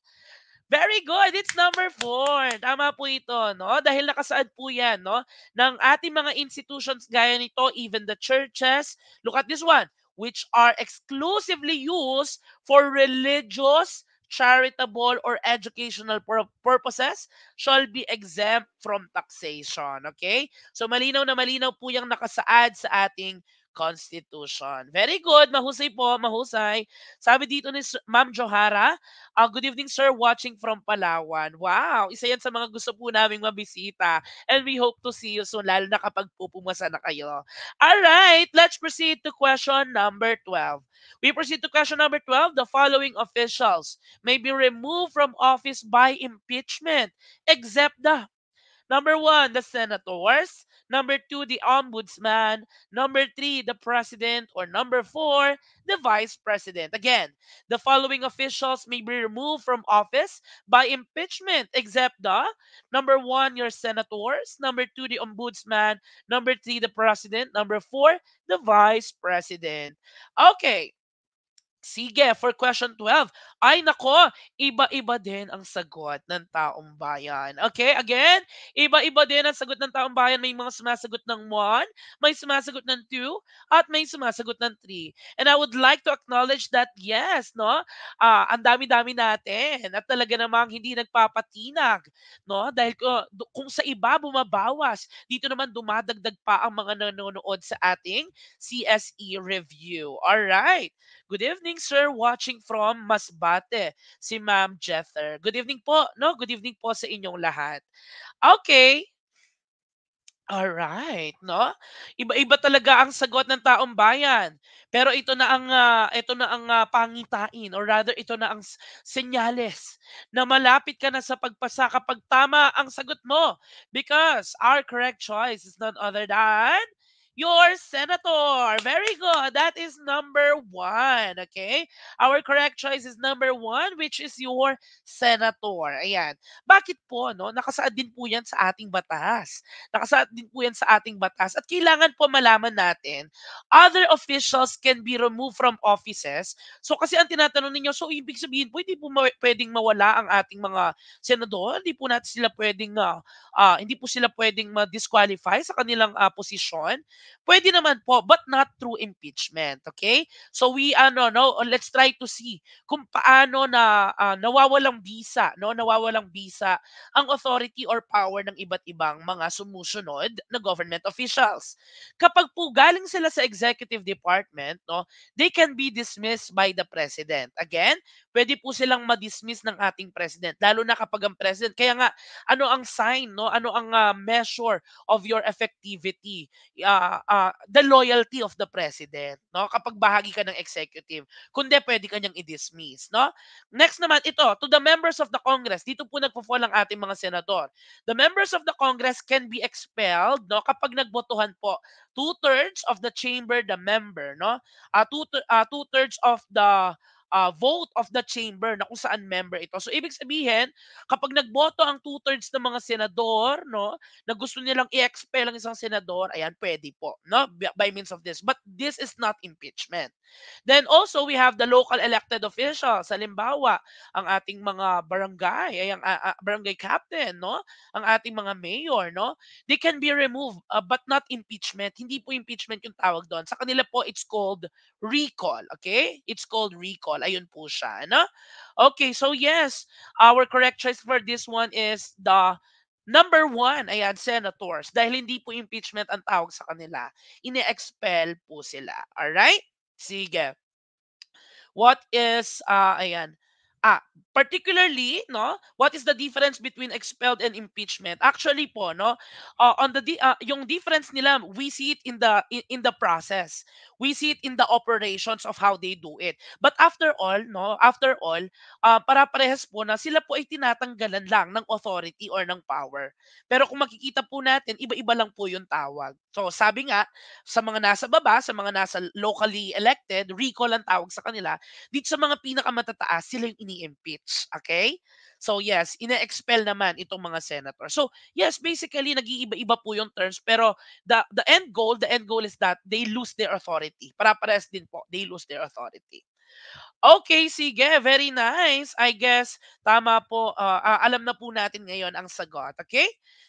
Very good. It's number four. Tama po ito, no? Dahil nakasaad po yan, no? Ng ating mga institutions gaya nito, even the churches. Look at this one. Which are exclusively used for religious charitable or educational purposes shall be exempt from taxation. Okay? So malinaw na malinaw po yung nakasaad sa ating Constitution. Very good. Mahusay po, mahusay. Sabi dito ni Ma'am Johara, uh, good evening sir, watching from Palawan. Wow, isa yan sa mga gusto po naming mabisita. And we hope to see you soon, lalo na kapag pupumasa na kayo. Alright, let's proceed to question number 12. We proceed to question number 12. The following officials may be removed from office by impeachment except the Number one, the senators. Number two, the ombudsman. Number three, the president. Or number four, the vice president. Again, the following officials may be removed from office by impeachment, except the number one, your senators. Number two, the ombudsman. Number three, the president. Number four, the vice president. Okay. Sige, for question 12. Ay nako, iba-iba din ang sagot ng taong bayan. Okay, again, iba-iba din ang sagot ng taong bayan. May mga sumasagot ng 1, may sumasagot ng 2, at may sumasagot ng 3. And I would like to acknowledge that yes, no? Uh, ang dami-dami natin at talaga namang hindi nagpapatinag, no? Dahil uh, kung sa iba bumabawas, dito naman dumadagdag pa ang mga nanonood sa ating CSE review. All right. Good evening, sir. Watching from Masbate, si Ma'am Jether. Good evening po, no? Good evening po sa inyong lahat. Okay. All right, no? Iba-iba talaga ang sagot ng taong bayan. Pero ito na ang uh, ito na ang uh, pangitain or rather ito na ang senyales na malapit ka na sa pagpasa kapag tama ang sagot mo because our correct choice is none other than your senator. Very good. That is number one. Okay? Our correct choice is number one, which is your senator. Ayan. Bakit po, no? Nakasaad din po yan sa ating batas. Nakasaad din po yan sa ating batas. At kailangan po malaman natin, other officials can be removed from offices. So kasi ang tinatanong ninyo, so ibig sabihin po, hindi po ma- pwedeng mawala ang ating mga senador. Hindi po natin sila pwedeng, uh, uh, hindi po sila pwedeng ma-disqualify sa kanilang uh, posisyon. Pwede naman po, but not through impeachment, okay? So we ano no, let's try to see kung paano na uh, nawawalang bisa, no, nawawalang bisa ang authority or power ng iba't ibang mga sumusunod na government officials. Kapag po galing sila sa executive department, no, they can be dismissed by the president. Again, pwede po silang ma-dismiss ng ating president lalo na kapag ang president. Kaya nga ano ang sign, no? Ano ang uh, measure of your effectivity? Uh, uh, the loyalty of the president, no? Kapag bahagi ka ng executive, kundi pwede ka i-dismiss, no? Next naman ito, to the members of the Congress, dito po nagpo-fall ang ating mga senador. The members of the Congress can be expelled, no? Kapag nagbotohan po two-thirds of the chamber the member, no? Uh, ah, two uh, ah, two-thirds of the uh, vote of the chamber na kung saan member ito. So ibig sabihin, kapag nagboto ang two-thirds ng mga senador, no, na gusto nilang i-expel ang isang senador, ayan, pwede po, no, by means of this. But this is not impeachment. Then also, we have the local elected officials. Halimbawa, ang ating mga barangay, ayan, uh, ah, uh, ah, barangay captain, no, ang ating mga mayor, no, they can be removed uh, but not impeachment. Hindi po impeachment yung tawag doon. Sa kanila po, it's called recall, okay? It's called recall. Ayun po siya, ano? Okay, so yes, our correct choice for this one is the Number one, ayan, senators. Dahil hindi po impeachment ang tawag sa kanila. Ine-expel po sila. Alright? Sige. What is, uh, ayan, ah, particularly no what is the difference between expelled and impeachment actually po no uh, on the uh, yung difference nila we see it in the in, in the process we see it in the operations of how they do it but after all no after all uh, para parehas po na sila po ay tinatanggalan lang ng authority or ng power pero kung makikita po natin iba-iba lang po yung tawag so sabi nga sa mga nasa baba sa mga nasa locally elected recall ang tawag sa kanila dito sa mga pinakamataas sila yung ini-impeach states. Okay? So yes, ine-expel naman itong mga senator. So yes, basically nag-iiba-iba po yung terms pero the the end goal, the end goal is that they lose their authority. Para pares din po, they lose their authority. Okay, sige, very nice. I guess tama po. uh, alam na po natin ngayon ang sagot, okay?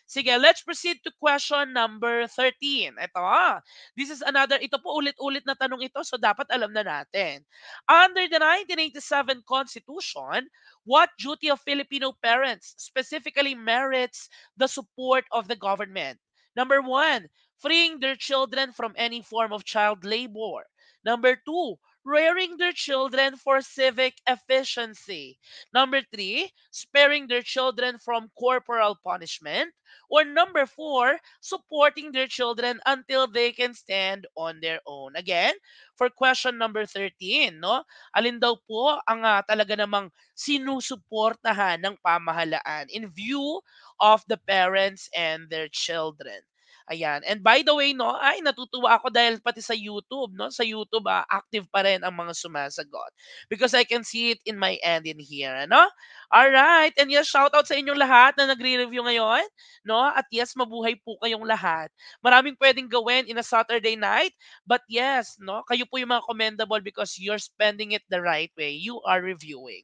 Sige, let's proceed to question number 13. Ito, ah, this is another, ito po ulit-ulit na tanong ito, so dapat alam na natin. Under the 1987 Constitution, what duty of Filipino parents specifically merits the support of the government? Number one, freeing their children from any form of child labor. Number two, rearing their children for civic efficiency. Number three, sparing their children from corporal punishment. Or number four, supporting their children until they can stand on their own. Again, for question number 13, no? Alin daw po ang uh, talaga namang sinusuportahan ng pamahalaan in view of the parents and their children? Ayan. And by the way, no, ay natutuwa ako dahil pati sa YouTube, no, sa YouTube ah, active pa rin ang mga sumasagot because I can see it in my end in here, no? All right. And yes, shout out sa inyong lahat na nagre-review ngayon, no? At yes, mabuhay po kayong lahat. Maraming pwedeng gawin in a Saturday night, but yes, no, kayo po yung mga commendable because you're spending it the right way. You are reviewing.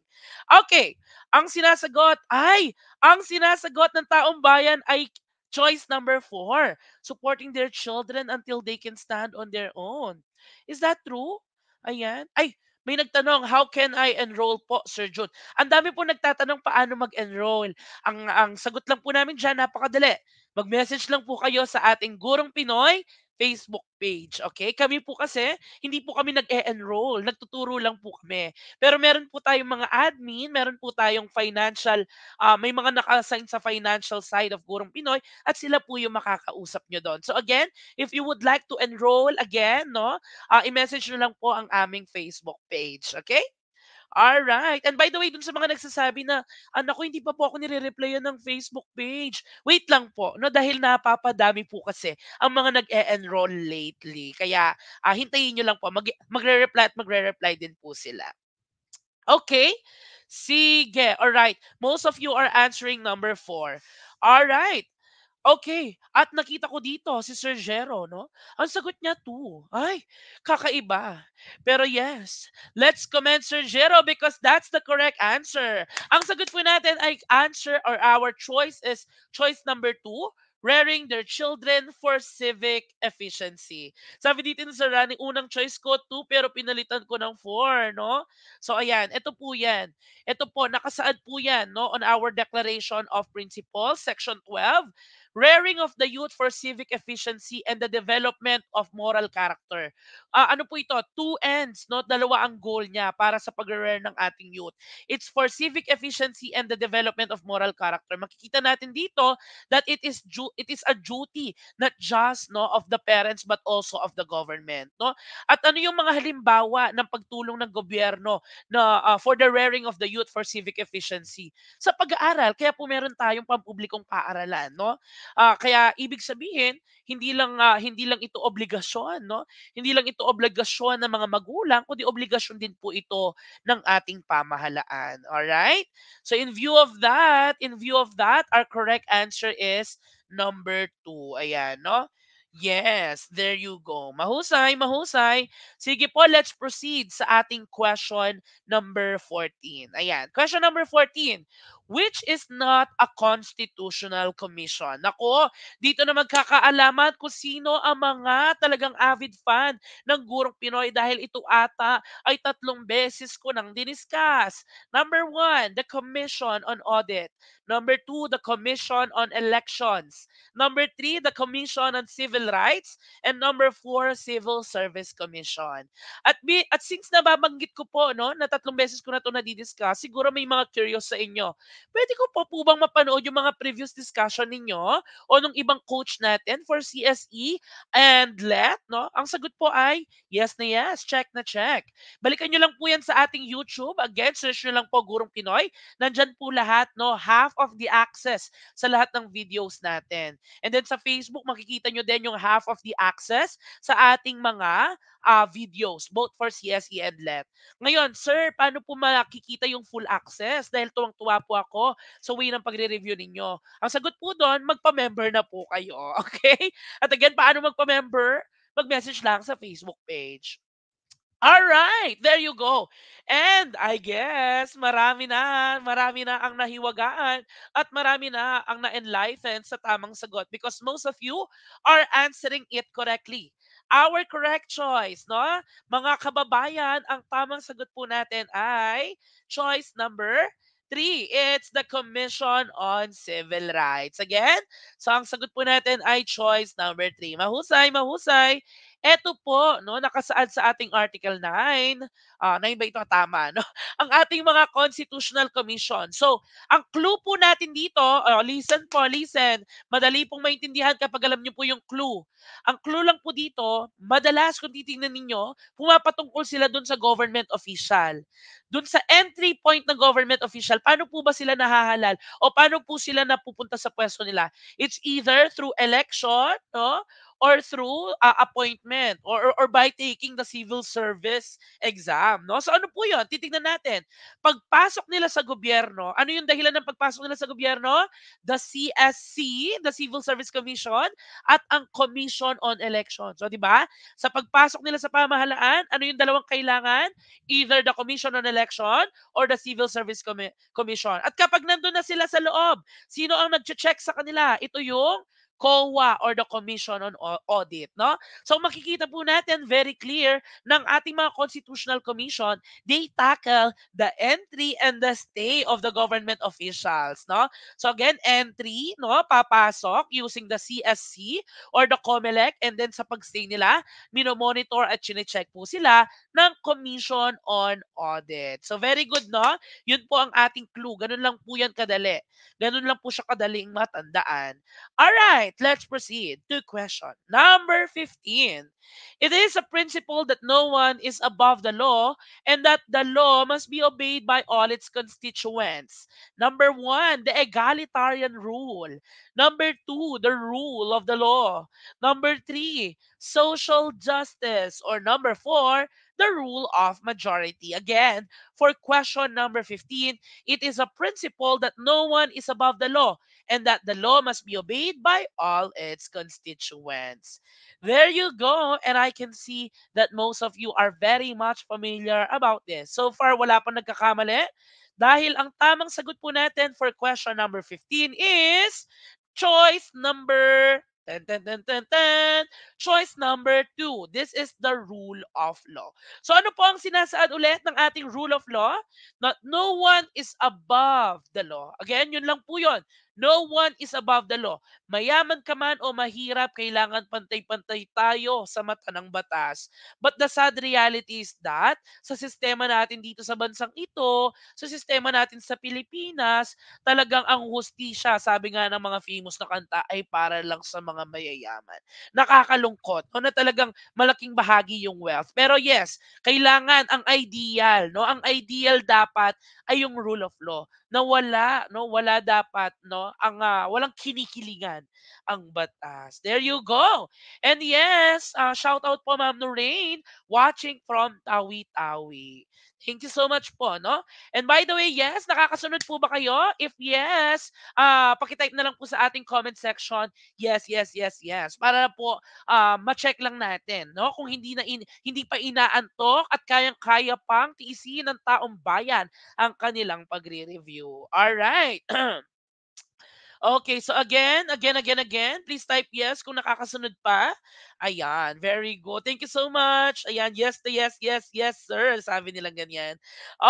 Okay. Ang sinasagot ay ang sinasagot ng taong bayan ay Choice number four, supporting their children until they can stand on their own. Is that true? Ayan. Ay, may nagtanong, how can I enroll po, Sir Jun? Ang dami po nagtatanong paano mag-enroll. Ang, ang sagot lang po namin dyan, napakadali. Mag-message lang po kayo sa ating Gurong Pinoy Facebook page. Okay? Kami po kasi, hindi po kami nag-e-enroll. Nagtuturo lang po kami. Pero meron po tayong mga admin, meron po tayong financial, uh, may mga naka-assign sa financial side of Gurong Pinoy at sila po yung makakausap nyo doon. So again, if you would like to enroll again, no, uh, i-message nyo lang po ang aming Facebook page. Okay? Alright. And by the way, dun sa mga nagsasabi na, anak ko, hindi pa po ako nire-replyan ng Facebook page. Wait lang po, no? Dahil napapadami po kasi ang mga nag-e-enroll lately. Kaya, ah, hintayin nyo lang po. Mag- magre-reply at magre-reply din po sila. Okay? Sige. Alright. Most of you are answering number four. Alright. Okay, at nakita ko dito si Sir Jero 'no, ang sagot niya to, Ay, kakaiba. Pero yes, let's commend Sir Jero because that's the correct answer. Ang sagot po natin ay answer or our choice is choice number 2, rearing their children for civic efficiency. Sabi dito sa running, unang choice ko 2 pero pinalitan ko ng 4 'no. So ayan, ito po 'yan. Ito po, nakasaad po 'yan 'no on our Declaration of Principles, Section 12 rearing of the youth for civic efficiency and the development of moral character. Uh, ano po ito? Two ends, no? Dalawa ang goal niya para sa pag-rear ng ating youth. It's for civic efficiency and the development of moral character. Makikita natin dito that it is it is a duty not just no of the parents but also of the government, no? At ano yung mga halimbawa ng pagtulong ng gobyerno na uh, for the rearing of the youth for civic efficiency? Sa pag-aaral, kaya po meron tayong pampublikong paaralan, no? Uh, kaya ibig sabihin, hindi lang uh, hindi lang ito obligasyon, no? Hindi lang ito obligasyon ng mga magulang, kundi obligasyon din po ito ng ating pamahalaan. All right? So in view of that, in view of that, our correct answer is number 2. Ayan, no? Yes, there you go. Mahusay, mahusay. Sige po, let's proceed sa ating question number 14. Ayan, question number 14 which is not a constitutional commission. Nako, dito na magkakaalaman kung sino ang mga talagang avid fan ng Gurong Pinoy dahil ito ata ay tatlong beses ko nang diniskas. Number one, the Commission on Audit. Number two, the Commission on Elections. Number three, the Commission on Civil Rights. And number four, Civil Service Commission. At, be, at since nababanggit ko po no, na tatlong beses ko na ito nadidiscuss, siguro may mga curious sa inyo. Pwede ko po po bang mapanood yung mga previous discussion ninyo o nung ibang coach natin for CSE and LET? No? Ang sagot po ay yes na yes, check na check. Balikan nyo lang po yan sa ating YouTube. Again, search nyo lang po Gurong Pinoy. Nandyan po lahat, no? half of the access sa lahat ng videos natin. And then sa Facebook, makikita nyo din yung half of the access sa ating mga uh, videos, both for CSE and LET. Ngayon, sir, paano po makikita yung full access? Dahil tuwang-tuwa po ako ako sa way ng pagre-review ninyo? Ang sagot po doon, magpa-member na po kayo. Okay? At again, paano magpa-member? Mag-message lang sa Facebook page. All right, there you go. And I guess marami na, marami na ang nahiwagaan at marami na ang na-enlighten sa tamang sagot because most of you are answering it correctly. Our correct choice, no? Mga kababayan, ang tamang sagot po natin ay choice number Three, it's the Commission on Civil Rights. Again, so ang sagot po natin ay choice number three. Mahusay, mahusay. Ito po, no, nakasaad sa ating Article 9. Uh, 9 ba ito tama? No? Ang ating mga Constitutional Commission. So, ang clue po natin dito, uh, listen po, listen. Madali pong maintindihan kapag alam niyo po yung clue. Ang clue lang po dito, madalas kung titingnan ninyo, pumapatungkol sila doon sa government official. Doon sa entry point ng government official, paano po ba sila nahahalal? O paano po sila napupunta sa pwesto nila? It's either through election, no? or through uh, appointment or, or or by taking the civil service exam no so ano po 'yon titingnan natin pagpasok nila sa gobyerno ano yung dahilan ng pagpasok nila sa gobyerno the CSC the Civil Service Commission at ang Commission on Elections so di ba sa pagpasok nila sa pamahalaan ano yung dalawang kailangan either the Commission on Election or the Civil Service Com- Commission at kapag nandoon na sila sa loob sino ang nagche-check sa kanila ito yung COA or the Commission on Audit. No? So makikita po natin very clear ng ating mga Constitutional Commission, they tackle the entry and the stay of the government officials. No? So again, entry, no, papasok using the CSC or the COMELEC and then sa pagstay nila, minomonitor at chine-check po sila ng Commission on Audit. So very good, no? Yun po ang ating clue. Ganun lang po yan kadali. Ganun lang po siya kadaling matandaan. All right. right, let's proceed to question number 15. It is a principle that no one is above the law and that the law must be obeyed by all its constituents. Number one, the egalitarian rule. Number two, the rule of the law. Number three, social justice. Or number four, the rule of majority. Again, for question number 15, it is a principle that no one is above the law and that the law must be obeyed by all its constituents. There you go. And I can see that most of you are very much familiar about this. So far, wala pa nagkakamali. Dahil ang tamang sagot po natin for question number 15 is choice number Dun, dun, dun, dun, dun. Choice number two. This is the rule of law. So ano po ang sinasaad ulit ng ating rule of law? Not, no one is above the law. Again, yun lang po yun. No one is above the law. Mayaman ka man o mahirap, kailangan pantay-pantay tayo sa mata ng batas. But the sad reality is that sa sistema natin dito sa bansang ito, sa sistema natin sa Pilipinas, talagang ang hustisya, sabi nga ng mga famous na kanta, ay para lang sa mga mayayaman. Nakakalungkot no, na talagang malaking bahagi yung wealth. Pero yes, kailangan ang ideal, no? Ang ideal dapat ay yung rule of law. Na wala, no? Wala dapat, no? ang uh, walang kinikilingan ang batas. There you go. And yes, uh, ah, shout out po Ma'am Noreen watching from Tawi-Tawi. Thank you so much po, no? And by the way, yes, nakakasunod po ba kayo? If yes, uh, pakitype na lang po sa ating comment section, yes, yes, yes, yes. Para po uh, ma-check lang natin, no? Kung hindi na in, hindi pa inaantok at kayang-kaya pang tiisin ng taong bayan ang kanilang pagre-review. All right. Okay, so again, again, again, again, please type yes kung nakakasunod pa. Ayan, very good. Thank you so much. Ayan, yes to yes, yes, yes, sir. Sabi nilang ganyan.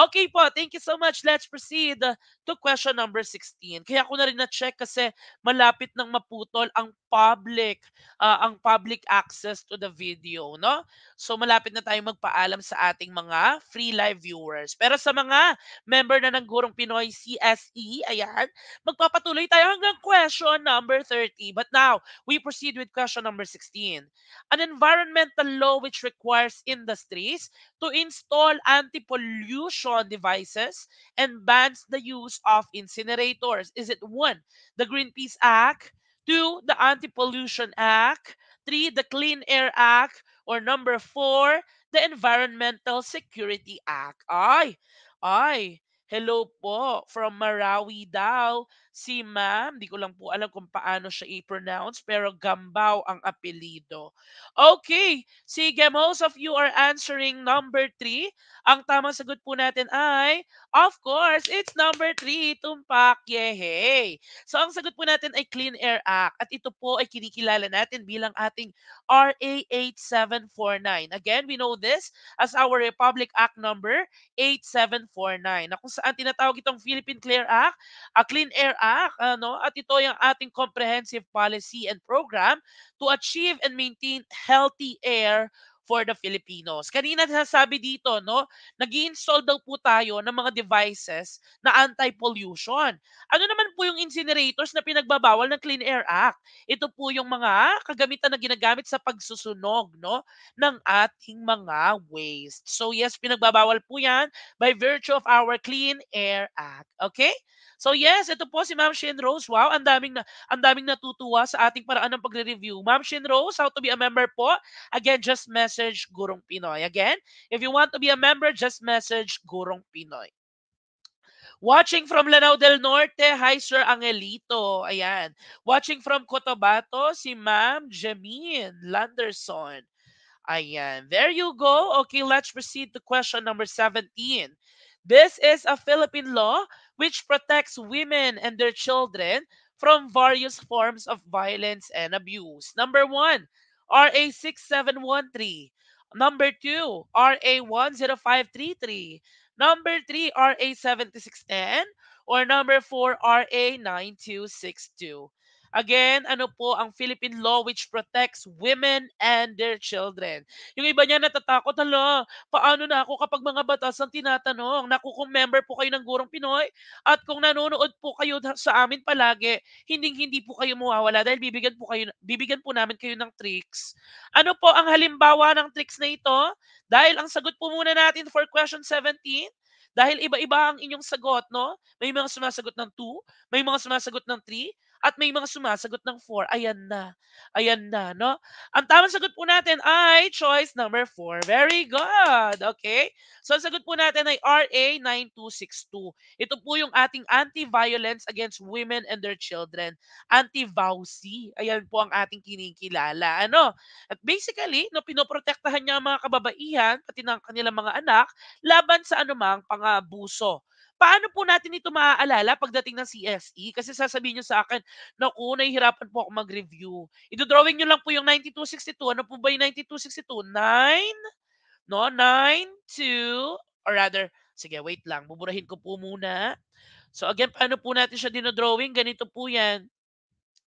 Okay po, thank you so much. Let's proceed to question number 16. Kaya ako na rin na-check kasi malapit nang maputol ang public, uh, ang public access to the video, no? So malapit na tayong magpaalam sa ating mga free live viewers. Pero sa mga member na ng Gurong Pinoy CSE, ayan, magpapatuloy tayo hanggang question number 30. But now, we proceed with question number 16. an environmental law which requires industries to install anti-pollution devices and bans the use of incinerators. Is it one, the Greenpeace Act, two, the Anti-Pollution Act, three, the Clean Air Act, or number four, the Environmental Security Act. I, I. hello po from Marawi daw. Si ma'am, di ko lang po alam kung paano siya i-pronounce, pero Gambaw ang apelido. Okay, sige, most of you are answering number 3. Ang tamang sagot po natin ay, of course, it's number 3, Tumpak Yehey. So ang sagot po natin ay Clean Air Act at ito po ay kinikilala natin bilang ating RA 8749. Again, we know this as our Republic Act number 8749 na kung saan tinatawag itong Philippine Clear Act, a ah, Clean Air Act ano at ito yung ating comprehensive policy and program to achieve and maintain healthy air for the Filipinos. Kanina nasasabi dito, no, nag install daw po tayo ng mga devices na anti-pollution. Ano naman po yung incinerators na pinagbabawal ng Clean Air Act? Ito po yung mga kagamitan na ginagamit sa pagsusunog no, ng ating mga waste. So yes, pinagbabawal po yan by virtue of our Clean Air Act. Okay? So yes, ito po si Ma'am Shin Rose. Wow, ang daming na ang daming natutuwa sa ating paraan ng pagre-review. Ma'am Shin Rose, how to be a member po? Again, just message Gurong Pinoy. Again, if you want to be a member, just message Gurong Pinoy. Watching from Lanao del Norte, hi Sir Angelito. Ayan. Watching from Cotabato, si Ma'am Jemine Landerson. Ayan. There you go. Okay, let's proceed to question number 17. This is a Philippine law which protects women and their children from various forms of violence and abuse. Number one, RA 6713. Number two, RA 10533. Number three, RA 7610. Or number four, RA 9262. Again, ano po ang Philippine law which protects women and their children. Yung iba niya natatakot, hala, paano na ako kapag mga batas ang tinatanong? Naku, kung member po kayo ng Gurong Pinoy at kung nanonood po kayo sa amin palagi, hindi hindi po kayo mawawala dahil bibigyan po, kayo, bibigyan po namin kayo ng tricks. Ano po ang halimbawa ng tricks na ito? Dahil ang sagot po muna natin for question 17, dahil iba-iba ang inyong sagot, no? May mga sumasagot ng 2, may mga sumasagot ng 3, at may mga sumasagot ng 4. Ayan na. Ayan na, no? Ang tamang sagot po natin ay choice number 4. Very good. Okay? So, ang sagot po natin ay RA 9262. Ito po yung ating anti-violence against women and their children. Anti-VAUSI. Ayan po ang ating kinikilala. Ano? At basically, no, pinoprotektahan niya ang mga kababaihan, pati ng kanilang mga anak, laban sa anumang pangabuso. Paano po natin ito maaalala pagdating ng CSE? Kasi sasabihin nyo sa akin, naku, nahihirapan po ako mag-review. Ito-drawing nyo lang po yung 9262. Ano po ba yung 9262? 9? No, 9, or rather, sige, wait lang. Buburahin ko po muna. So again, paano po natin siya dinodrawing? Ganito po yan.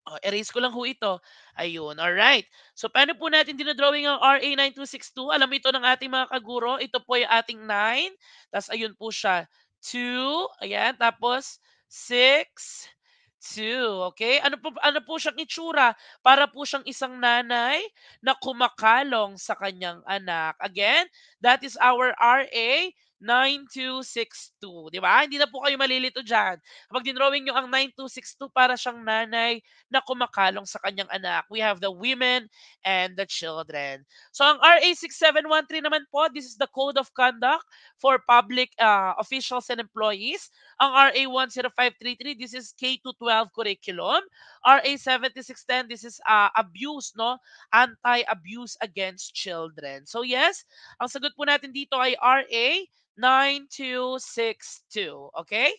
Oh, erase ko lang ho ito. Ayun, all right. So paano po natin dinodrawing ang RA9262? Alam ito ng ating mga kaguro. Ito po yung ating 9. Tapos ayun po siya two, ayan, tapos six, two, okay? Ano po, ano po siyang itsura? Para po siyang isang nanay na kumakalong sa kanyang anak. Again, that is our RA 9262. Di ba? Hindi na po kayo malilito dyan. Kapag dinrowing nyo ang 9262 para siyang nanay na kumakalong sa kanyang anak. We have the women and the children. So ang RA 6713 naman po, this is the Code of Conduct for Public uh, Officials and Employees. Ang RA 10533, this is K-12 curriculum. RA 7610, this is uh, abuse, no? Anti-abuse against children. So yes, ang sagot po natin dito ay RA 9262. Okay?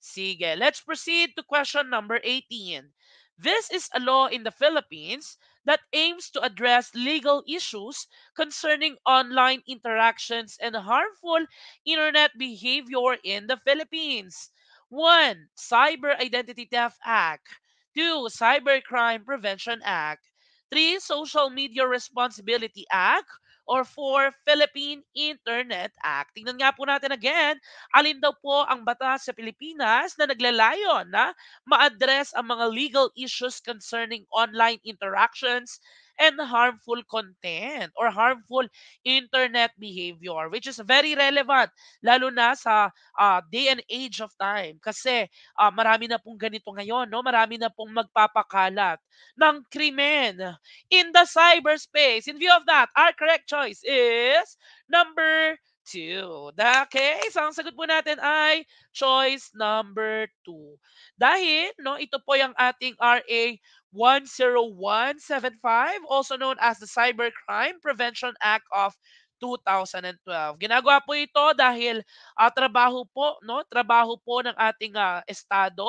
Sige. Let's proceed to question number 18. This is a law in the Philippines that aims to address legal issues concerning online interactions and harmful internet behavior in the Philippines. 1. Cyber Identity Theft Act. 2. Cyber Crime Prevention Act. 3. Social Media Responsibility Act. or for Philippine Internet Act. Tingnan nga po natin again, alin daw po ang batas sa Pilipinas na naglalayon na ma-address ang mga legal issues concerning online interactions and harmful content or harmful internet behavior which is very relevant lalo na sa uh, day and age of time kasi uh, marami na pong ganito ngayon no marami na pong magpapakalat ng krimen in the cyberspace in view of that our correct choice is number two. Okay, so ang sagot po natin ay choice number two. Dahil, no, ito po yung ating RA 10175, also known as the Cybercrime Prevention Act of 2012. Ginagawa po ito dahil uh, trabaho po no, trabaho po ng ating uh, estado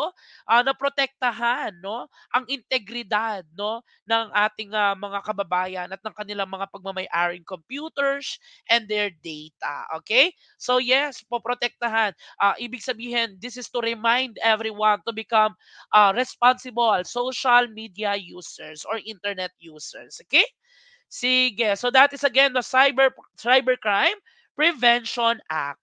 uh, na protektahan no ang integridad no ng ating uh, mga kababayan at ng kanilang mga pagmamay-ari ng computers and their data. Okay? So yes, poprotektahan. Uh, ibig sabihin, this is to remind everyone to become uh, responsible social media users or internet users. Okay? Sige. So that is again the Cyber Cybercrime Prevention Act.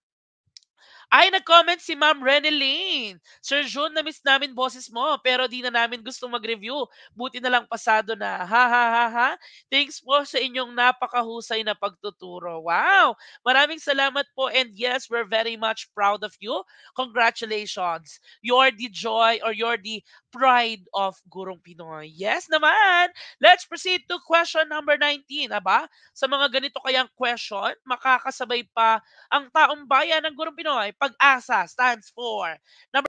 Ay, nag-comment si Ma'am Reneline. Sir June, na-miss namin boses mo, pero di na namin gusto mag-review. Buti na lang pasado na. Ha, ha, ha, ha. Thanks po sa inyong napakahusay na pagtuturo. Wow! Maraming salamat po and yes, we're very much proud of you. Congratulations. You're the joy or you're the pride of Gurong Pinoy. Yes naman! Let's proceed to question number 19. Aba, sa mga ganito kayang question, makakasabay pa ang taong bayan ng Gurong Pinoy pag-asa stands for number